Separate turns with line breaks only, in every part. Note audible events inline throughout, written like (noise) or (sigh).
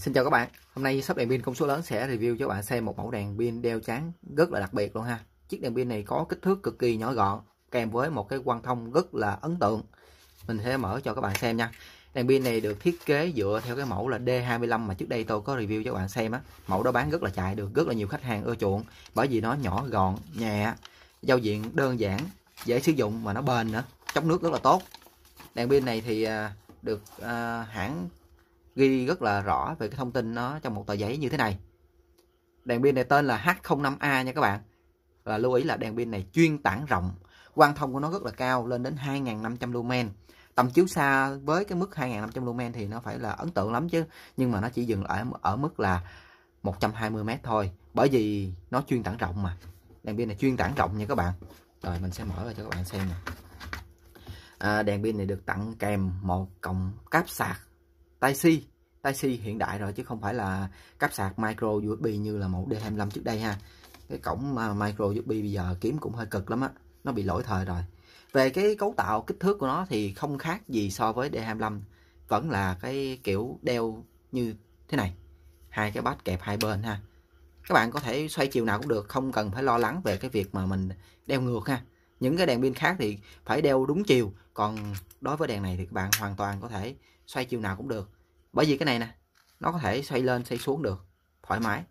Xin chào các bạn, hôm nay shop đèn pin công suất lớn sẽ review cho bạn xem một mẫu đèn pin đeo chán rất là đặc biệt luôn ha. Chiếc đèn pin này có kích thước cực kỳ nhỏ gọn, kèm với một cái quang thông rất là ấn tượng. Mình sẽ mở cho các bạn xem nha. Đèn pin này được thiết kế dựa theo cái mẫu là D25 mà trước đây tôi có review cho các bạn xem á. Mẫu đó bán rất là chạy được rất là nhiều khách hàng ưa chuộng bởi vì nó nhỏ gọn, nhẹ, giao diện đơn giản, dễ sử dụng mà nó bền nữa, chống nước rất là tốt. Đèn pin này thì à, được à, hãng ghi rất là rõ về cái thông tin nó trong một tờ giấy như thế này. Đèn pin này tên là H05A nha các bạn. Và lưu ý là đèn pin này chuyên tản rộng, quang thông của nó rất là cao lên đến 2500 lumen. Tầm chiếu xa với cái mức 2500 lumen thì nó phải là ấn tượng lắm chứ, nhưng mà nó chỉ dừng lại ở mức là 120 m thôi, bởi vì nó chuyên tản rộng mà. Đèn pin này chuyên tản rộng nha các bạn. Rồi mình sẽ mở ra cho các bạn xem nè. À, đèn pin này được tặng kèm một cọng cáp sạc tai si tai si hiện đại rồi chứ không phải là cắp sạc micro USB như là một D25 trước đây ha cái cổng à, micro USB bây giờ kiếm cũng hơi cực lắm á nó bị lỗi thời rồi về cái cấu tạo kích thước của nó thì không khác gì so với D25 vẫn là cái kiểu đeo như thế này hai cái bát kẹp hai bên ha các bạn có thể xoay chiều nào cũng được không cần phải lo lắng về cái việc mà mình đeo ngược ha những cái đèn pin khác thì phải đeo đúng chiều còn đối với đèn này thì các bạn hoàn toàn có thể xoay chiều nào cũng được bởi vì cái này nè nó có thể xoay lên xoay xuống được thoải mái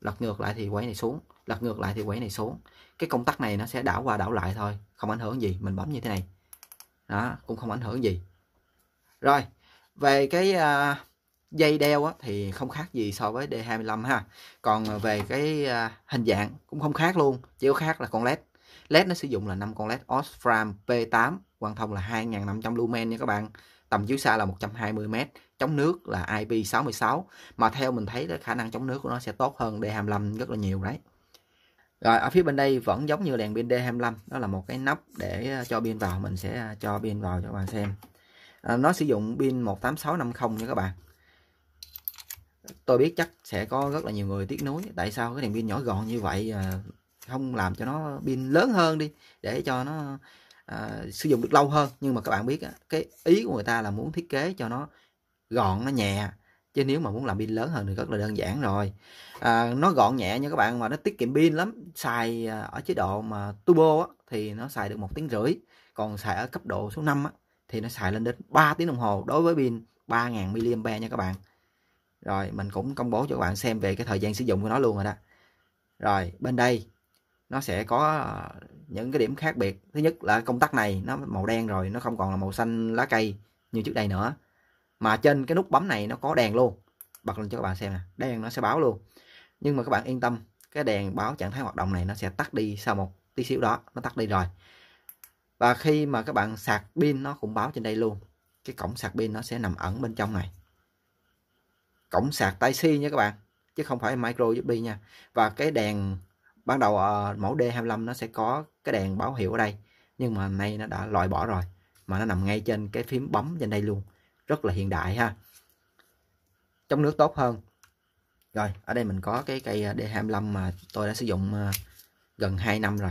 lật ngược lại thì quay này xuống lật ngược lại thì quay này xuống cái công tắc này nó sẽ đảo qua đảo lại thôi không ảnh hưởng gì mình bấm như thế này đó cũng không ảnh hưởng gì rồi về cái uh, dây đeo á, thì không khác gì so với D25 ha còn về cái uh, hình dạng cũng không khác luôn chỉ có khác là con led led nó sử dụng là 5 con led Osram P8 quang thông là 2.500 lumen nha các bạn tầm chiếu xa là 120 m, chống nước là IP66 mà theo mình thấy là khả năng chống nước của nó sẽ tốt hơn D25 rất là nhiều đấy. Rồi ở phía bên đây vẫn giống như đèn pin D25, đó là một cái nắp để ờ, cho pin vào, mình sẽ ờ, cho pin vào cho các bạn xem. Ờ, nó sử dụng pin 18650 nha các bạn. Tôi biết chắc sẽ có rất là nhiều người tiếc nuối tại sao cái đèn pin nhỏ gọn như vậy không làm cho nó pin lớn hơn đi để cho nó à, sử dụng được lâu hơn nhưng mà các bạn biết cái ý của người ta là muốn thiết kế cho nó gọn nó nhẹ chứ nếu mà muốn làm pin lớn hơn thì rất là đơn giản rồi à, nó gọn nhẹ nha các bạn mà nó tiết kiệm pin lắm xài à, ở chế độ mà turbo á, thì nó xài được một tiếng rưỡi còn xài ở cấp độ số 5 á, thì nó xài lên đến 3 tiếng đồng hồ đối với pin 3.000 mAh nha các bạn rồi mình cũng công bố cho các bạn xem về cái thời gian sử dụng của nó luôn rồi đó rồi bên đây nó sẽ có à, những cái điểm khác biệt thứ nhất là công tắc này nó màu đen rồi nó không còn là màu xanh lá cây như trước đây nữa mà trên cái nút bấm này nó có đèn luôn bật lên cho các bạn xem nè đèn nó sẽ báo luôn nhưng mà các bạn yên tâm cái đèn báo trạng thái hoạt động này nó sẽ tắt đi sau một tí xíu đó nó tắt đi rồi và khi mà các bạn sạc pin nó cũng báo trên đây luôn cái cổng sạc pin nó sẽ nằm ẩn bên trong này cổng sạc tai c nha các bạn chứ không phải micro USB nha và cái đèn ban đầu uh, mẫu D25 nó sẽ có cái đèn báo hiệu ở đây nhưng mà nay nó đã loại bỏ rồi mà nó nằm ngay trên cái phím bấm trên đây luôn rất là hiện đại ha chống nước tốt hơn rồi ở đây mình có cái cây ờ, D25 mà tôi đã sử dụng ờ, gần 2 năm rồi.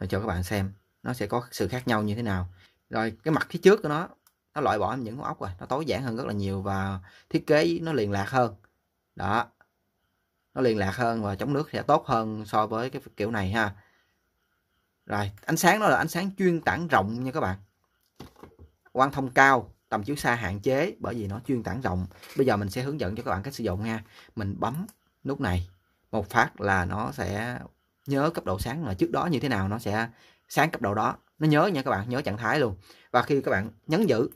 rồi cho các bạn xem nó sẽ có sự khác nhau như thế nào rồi cái mặt phía trước của nó nó loại bỏ những con ốc rồi nó tối giản hơn rất là nhiều và thiết kế nó liền lạc hơn đó nó liên lạc hơn và chống nước sẽ tốt hơn so với cái kiểu này ha rồi ánh sáng đó là ánh sáng chuyên tản rộng nha các bạn quang thông cao tầm chiếu xa hạn chế bởi vì nó chuyên tản rộng bây giờ mình sẽ hướng dẫn cho các bạn cách sử dụng nha mình bấm nút này một phát là nó sẽ nhớ cấp độ sáng là trước đó như thế nào nó sẽ sáng cấp độ đó nó nhớ nha các bạn nhớ trạng thái luôn và khi các bạn nhấn giữ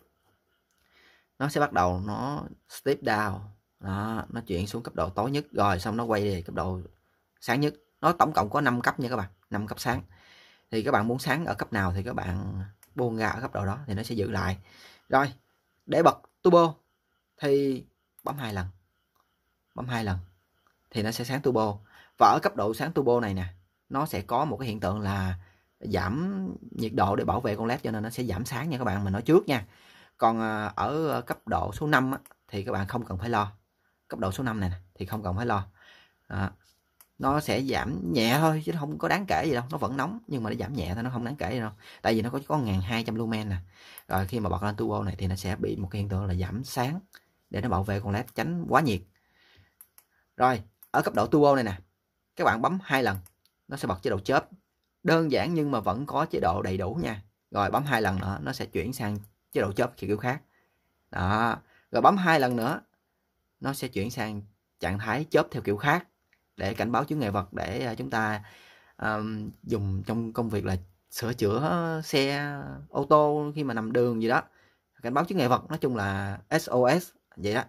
nó sẽ bắt đầu nó step down đó nó chuyển xuống cấp độ tối nhất rồi xong nó quay về cấp độ sáng nhất nó tổng cộng có 5 cấp nha các bạn 5 cấp sáng thì các bạn muốn sáng ở cấp nào thì các bạn buông ra ở cấp độ đó thì nó sẽ giữ lại rồi để bật turbo thì bấm hai lần bấm hai lần thì nó sẽ sáng turbo và ở cấp độ sáng turbo này nè nó sẽ có một cái hiện tượng là giảm nhiệt độ để bảo vệ con led cho nên nó sẽ giảm sáng nha các bạn mình nói trước nha còn à, ở cấp độ số 5 á, thì các bạn không cần phải lo cấp độ số 5 này thì không cần phải lo à, nó sẽ giảm nhẹ thôi chứ không có đáng kể gì đâu nó vẫn nóng nhưng mà nó giảm nhẹ thôi nó không đáng kể gì đâu tại vì nó có có 1200 lumen nè rồi khi mà bật lên turbo này thì nó sẽ bị một cái hiện tượng là giảm sáng để nó bảo vệ con led tránh quá nhiệt rồi ở cấp độ turbo này nè các bạn bấm hai lần nó sẽ bật chế độ chớp đơn giản nhưng mà vẫn có chế độ đầy đủ nha rồi bấm hai lần nữa nó sẽ chuyển sang chế độ chớp kiểu khác đó rồi bấm hai lần nữa nó sẽ chuyển sang trạng thái chớp theo kiểu khác để cảnh báo chướng ngại vật để à, chúng ta um, dùng trong công việc là sửa chữa xe ô tô khi mà nằm đường gì đó cảnh báo chướng ngại vật nói chung là SOS vậy đó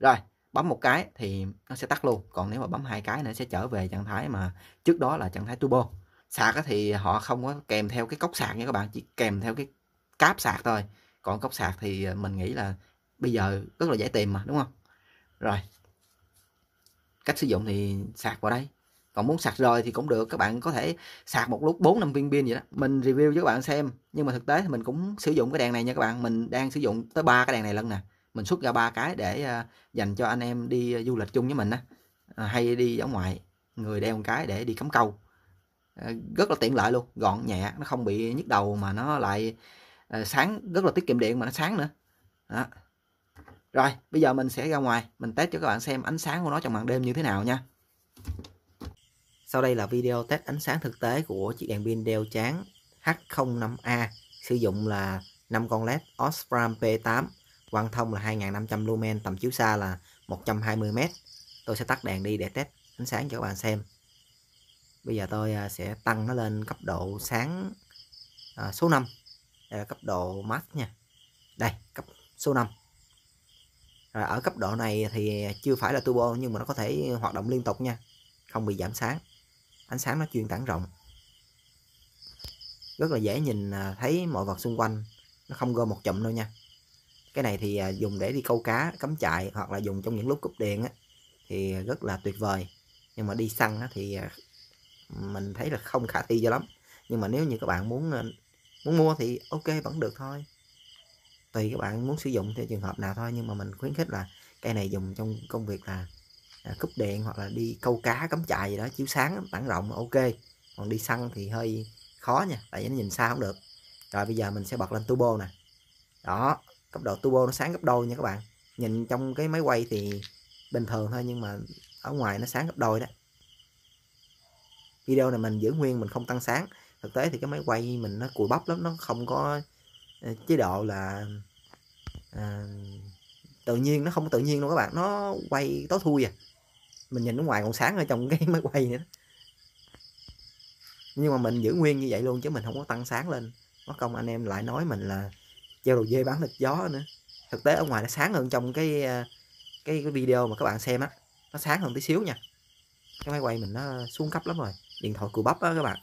rồi bấm một cái thì nó sẽ tắt luôn còn nếu mà bấm hai cái nữa sẽ trở về trạng thái mà trước đó là trạng thái turbo sạc thì họ không có kèm theo cái cốc sạc nha các bạn chỉ kèm theo cái cáp sạc thôi còn cốc sạc thì à, mình nghĩ là bây giờ rất là dễ tìm mà đúng không rồi cách sử dụng thì sạc vào đây còn muốn sạc rồi thì cũng được các bạn có thể sạc một lúc 4 năm viên pin vậy đó mình review cho các bạn xem nhưng mà thực tế thì mình cũng sử dụng cái đèn này nha các bạn mình đang sử dụng tới ba cái đèn này lần nè mình xuất ra ba cái để à, dành cho anh em đi à, du lịch chung với mình á à, hay đi ở ngoài người đeo một cái để đi cắm câu rất là tiện lợi luôn gọn nhẹ nó không bị nhức đầu mà nó lại sáng rất là tiết kiệm điện mà nó sáng nữa đó. Rồi, bây giờ mình sẽ ra ngoài, mình test cho các bạn xem ánh sáng của nó trong màn đêm như thế nào nha. Sau đây là video test ánh sáng thực tế của chiếc đèn pin đeo chán H05A sử dụng là 5 con LED Osram P8 quang thông là 2500 lumen tầm chiếu xa là 120m tôi sẽ tắt đèn đi để test ánh sáng cho các bạn xem bây giờ tôi à, sẽ tăng nó lên cấp độ sáng à, số 5 đây là cấp độ max nha đây cấp số 5 rồi ở cấp độ này thì chưa phải là turbo nhưng mà nó có thể hoạt động liên tục nha không bị giảm sáng ánh sáng nó chuyên tản rộng rất là dễ nhìn à, thấy mọi vật xung quanh nó không gom một chậm đâu nha cái này thì à, dùng để đi câu cá cắm trại hoặc là dùng trong những lúc cúp điện á, thì rất là tuyệt vời nhưng mà đi săn á, thì à, mình thấy là không khả thi cho lắm nhưng mà nếu như các bạn muốn muốn mua thì ok vẫn được thôi tùy các bạn muốn sử dụng theo trường hợp nào thôi nhưng mà mình khuyến khích là cây này dùng trong công việc là à, cúp điện hoặc là đi câu cá cắm trại gì đó chiếu sáng tảng rộng ok còn đi săn thì hơi khó nha tại vì nó nhìn xa không được rồi bây giờ mình sẽ bật lên turbo nè đó cấp độ turbo nó sáng gấp đôi nha các bạn nhìn trong cái máy quay thì bình thường thôi nhưng mà ở ngoài nó sáng gấp đôi đó video này mình giữ nguyên mình không tăng sáng thực tế thì cái máy quay mình nó cùi bắp lắm nó không có Ờ, chế độ là à, tự nhiên nó không có tự nhiên đâu các bạn nó quay tối thui à mình nhìn nó ngoài còn sáng ở trong (laughs) cái máy quay nữa nhưng mà mình giữ nguyên như vậy luôn chứ mình không có tăng sáng lên mất công anh em lại nói mình là treo đồ dê bán thịt gió nữa thực tế ở ngoài nó sáng hơn trong cái cái ờ, cái video mà các bạn xem á nó sáng hơn tí xíu nha cái máy quay mình nó xuống cấp lắm rồi điện thoại cù bắp á các bạn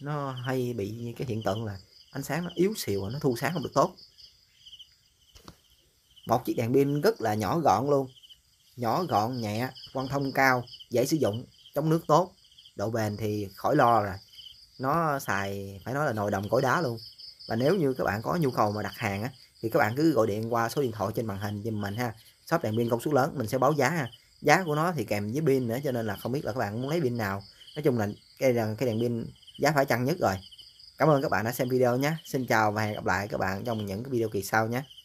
nó hay bị cái hiện tượng là ánh sáng nó yếu xìu nó thu sáng không được tốt một chiếc đèn pin rất là nhỏ gọn luôn nhỏ gọn nhẹ quan thông cao dễ sử dụng chống nước tốt độ bền thì khỏi lo rồi nó xài phải nói là nồi đồng cối đá luôn và nếu như các bạn có nhu cầu mà đặt hàng á, thì các bạn cứ gọi điện qua số điện thoại trên màn hình giùm mình ha shop đèn pin công suất lớn mình sẽ báo giá ha giá của nó thì kèm với pin nữa cho nên là không biết là các bạn muốn lấy pin nào nói chung là cái, cái đèn pin giá phải chăng nhất rồi Cảm ơn các bạn đã xem video nhé. Xin chào và hẹn gặp lại các bạn trong những video kỳ sau nhé.